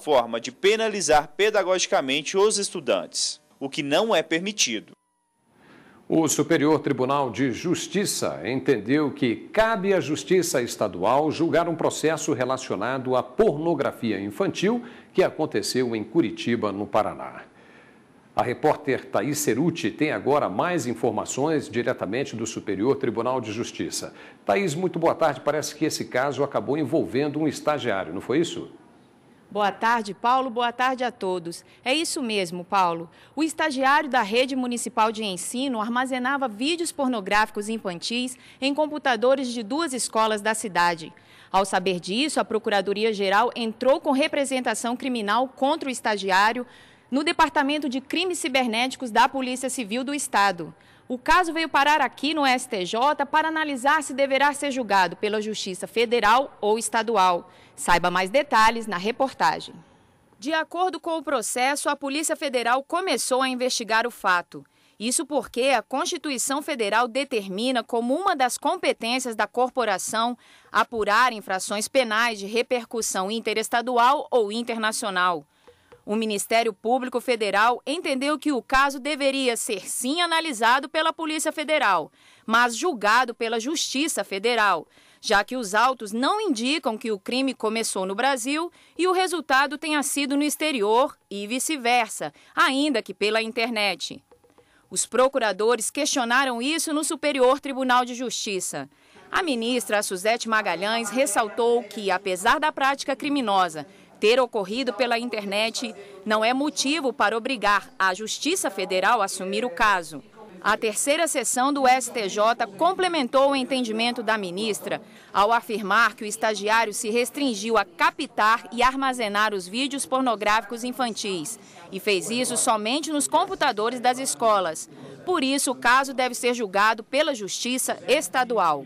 forma de penalizar pedagogicamente os estudantes, o que não é permitido. O Superior Tribunal de Justiça entendeu que cabe à Justiça Estadual julgar um processo relacionado à pornografia infantil que aconteceu em Curitiba, no Paraná. A repórter Thaís Ceruti tem agora mais informações diretamente do Superior Tribunal de Justiça. Thaís, muito boa tarde. Parece que esse caso acabou envolvendo um estagiário, não foi isso? Boa tarde, Paulo. Boa tarde a todos. É isso mesmo, Paulo. O estagiário da Rede Municipal de Ensino armazenava vídeos pornográficos infantis em computadores de duas escolas da cidade. Ao saber disso, a Procuradoria-Geral entrou com representação criminal contra o estagiário no Departamento de Crimes Cibernéticos da Polícia Civil do Estado. O caso veio parar aqui no STJ para analisar se deverá ser julgado pela Justiça Federal ou Estadual. Saiba mais detalhes na reportagem. De acordo com o processo, a Polícia Federal começou a investigar o fato. Isso porque a Constituição Federal determina como uma das competências da corporação apurar infrações penais de repercussão interestadual ou internacional. O Ministério Público Federal entendeu que o caso deveria ser sim analisado pela Polícia Federal, mas julgado pela Justiça Federal, já que os autos não indicam que o crime começou no Brasil e o resultado tenha sido no exterior e vice-versa, ainda que pela internet. Os procuradores questionaram isso no Superior Tribunal de Justiça. A ministra Suzete Magalhães ressaltou que, apesar da prática criminosa ter ocorrido pela internet não é motivo para obrigar a Justiça Federal a assumir o caso. A terceira sessão do STJ complementou o entendimento da ministra ao afirmar que o estagiário se restringiu a captar e armazenar os vídeos pornográficos infantis e fez isso somente nos computadores das escolas. Por isso, o caso deve ser julgado pela Justiça Estadual.